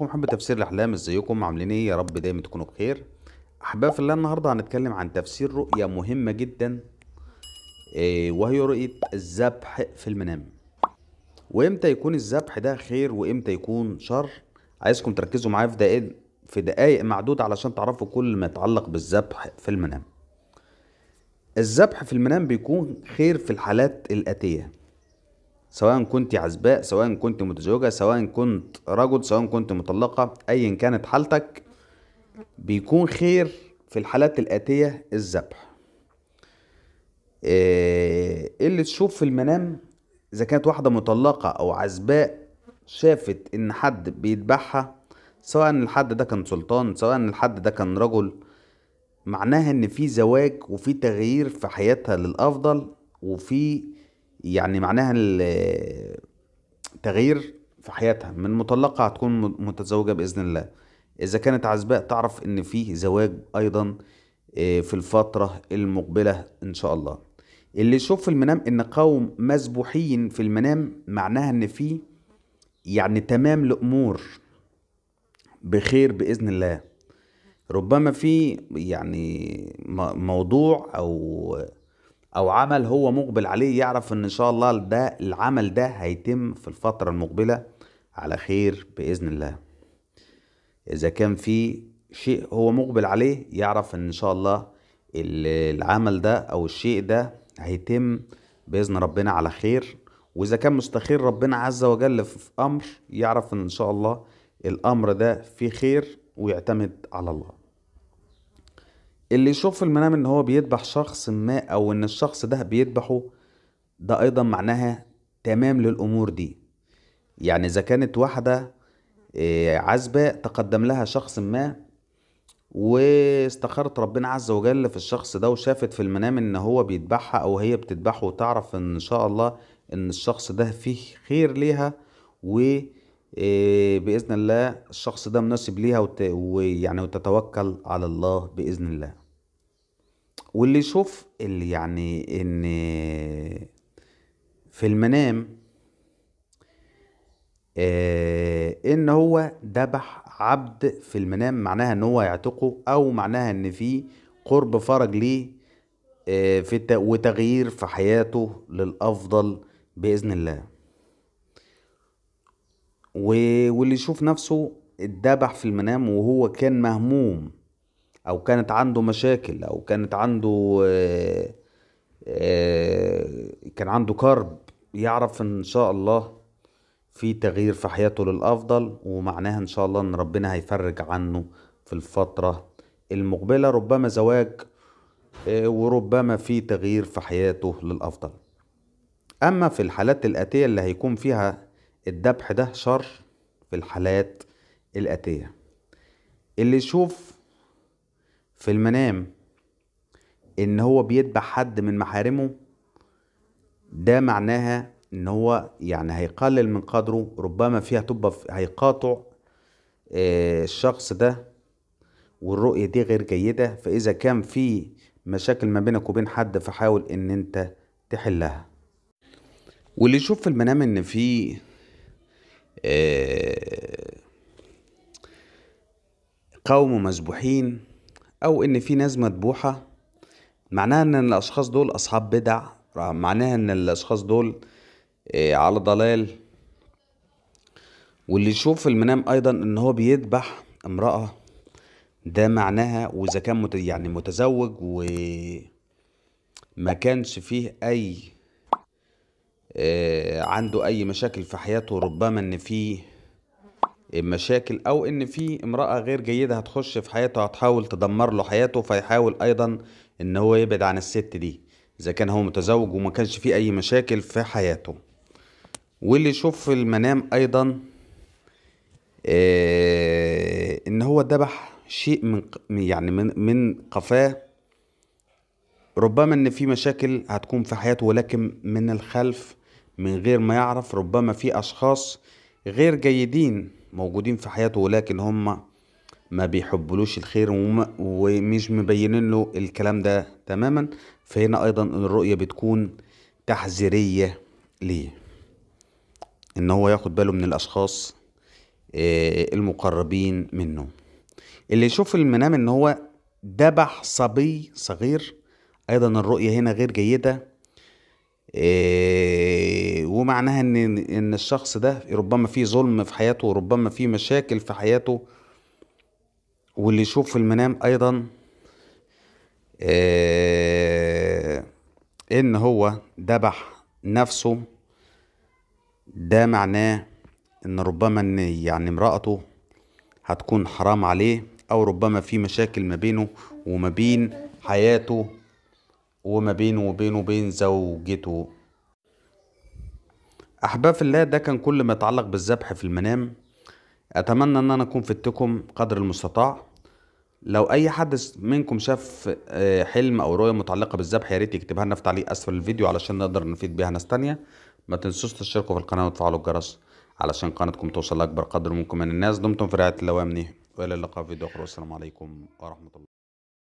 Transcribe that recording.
محمد تفسير الاحلام ازيكم عاملين ايه يا رب دايما تكونوا بخير احباب في الله النهارده هنتكلم عن تفسير رؤيه مهمه جدا آه، وهي رؤيه الذبح في المنام وامتى يكون الذبح ده خير وامتى يكون شر عايزكم تركزوا معايا في دقائق في دقائق معدودة علشان تعرفوا كل ما يتعلق بالذبح في المنام الذبح في المنام بيكون خير في الحالات الآتية سواء كنت عزباء سواء كنت متزوجة سواء كنت رجل سواء كنت مطلقة أيا كانت حالتك بيكون خير في الحالات الآتية الذبح إيه اللي تشوف في المنام إذا كانت واحدة مطلقة أو عزباء شافت إن حد بيذبحها سواء الحد ده كان سلطان سواء الحد ده كان رجل معناها ان في زواج وفي تغيير في حياتها للافضل وفي يعني معناها تغيير في حياتها من مطلقة هتكون متزوجة بإذن الله إذا كانت عزباء تعرف إن في زواج أيضا آه، في الفترة المقبلة إن شاء الله اللي يشوف في المنام إن قوم مسبوحين في المنام معناها إن في يعني تمام الأمور بخير بإذن الله ربما في يعني موضوع او او عمل هو مقبل عليه يعرف ان شاء الله ده العمل ده هيتم في الفترة المقبلة على خير بإذن الله إذا كان في شيء هو مقبل عليه يعرف ان شاء الله العمل ده او الشيء ده هيتم بإذن ربنا على خير وإذا كان مستخير ربنا عز وجل في أمر يعرف ان شاء الله الأمر ده فيه خير ويعتمد على الله اللي يشوف في المنام ان هو بيذبح شخص ما او ان الشخص ده بيذبحه ده ايضا معناها تمام للامور دي يعني اذا كانت واحده آه، عزبة تقدم لها شخص ما واستخرت ربنا عز وجل في الشخص ده وشافت في المنام ان هو بيذبحها او هي بتذبحه وتعرف ان شاء الله ان الشخص ده فيه خير ليها و آه، باذن الله الشخص ده مناسب ليها ويعني وتتوكل على الله باذن الله واللي يشوف اللي يعني ان في المنام آه، ان هو ذبح عبد في المنام معناها ان هو يعتقه او معناها ان في قرب فرج ليه آه، في وتغيير في حياته للافضل باذن الله واللي يشوف نفسه اتذبح في المنام وهو كان مهموم او كانت عنده مشاكل او كانت عنده آه، آه، كان عنده كرب يعرف ان شاء الله في تغيير في حياته للافضل ومعناها ان شاء الله ان ربنا هيفرج عنه في الفتره المقبله ربما زواج آه، وربما في تغيير في حياته للافضل اما في الحالات الاتيه اللي هيكون فيها الدبح ده شر في الحالات الاتيه اللي يشوف في المنام ان هو بيذبح حد من محارمه ده معناها ان هو يعني هيقلل من قدره ربما فيها تبقى هيقاطع آه، الشخص ده والرؤية دي غير جيدة فإذا كان في مشاكل ما بينك وبين حد فحاول إن أنت تحلها واللي يشوف في المنام إن في آه، قوم مذبوحين أو إن في ناس مذبوحة معناها إن الأشخاص دول أصحاب بدع معناها إن الأشخاص دول آه، على ضلال واللي يشوف في المنام أيضا إن هو بيذبح امرأة ده معناها وإذا كان مت يعني متزوج وما كانش فيه أي آه، عنده أي مشاكل في حياته ربما إن فيه مشاكل او ان في امرأة غير جيدة هتخش في حياته هتحاول تدمر له حياته فيحاول ايضا ان هو يبعد عن الست دي اذا كان هو متزوج وما كانش فيه اي مشاكل في حياته واللي يشوف في المنام ايضا آه، ان هو ذبح شيء من يعني من من قفاه ربما ان في مشاكل هتكون في حياته ولكن من الخلف من غير ما يعرف ربما في اشخاص غير جيدين موجودين في حياته ولكن هم ما بيحبلوش الخير ومش مبينين له الكلام ده تماما فهنا ايضا الرؤية بتكون تحذيرية ليه ان هو ياخد باله من الاشخاص آه، المقربين منه اللي يشوف المنام ان هو دبح صبي صغير ايضا الرؤية هنا غير جيدة آه، ومعناها ان ان الشخص ده ربما فيه ظلم في حياته وربما فيه مشاكل في حياته واللي يشوف في المنام ايضا آه ان هو ذبح نفسه ده معناه ان ربما ان يعني امرأته هتكون حرام عليه او ربما في مشاكل ما بينه وما بين حياته وما بينه وبينه وبين زوجته أحباب الله ده كان كل ما يتعلق بالذبح في المنام أتمنى إن أنا أكون فدتكم قدر المستطاع لو أي حد منكم شاف آه، حلم أو رؤية متعلقة بالذبح يا ريت يكتبها لنا في تعليق أسفل الفيديو علشان نقدر نفيد بيها ناس تانية ما تنسوش تشتركوا في القناة وتفعلوا الجرس علشان قناتكم توصل لأكبر قدر ممكن من الناس دمتم في رعاية الله وأمنه وإلى اللقاء في فيديو آخر والسلام عليكم ورحمة الله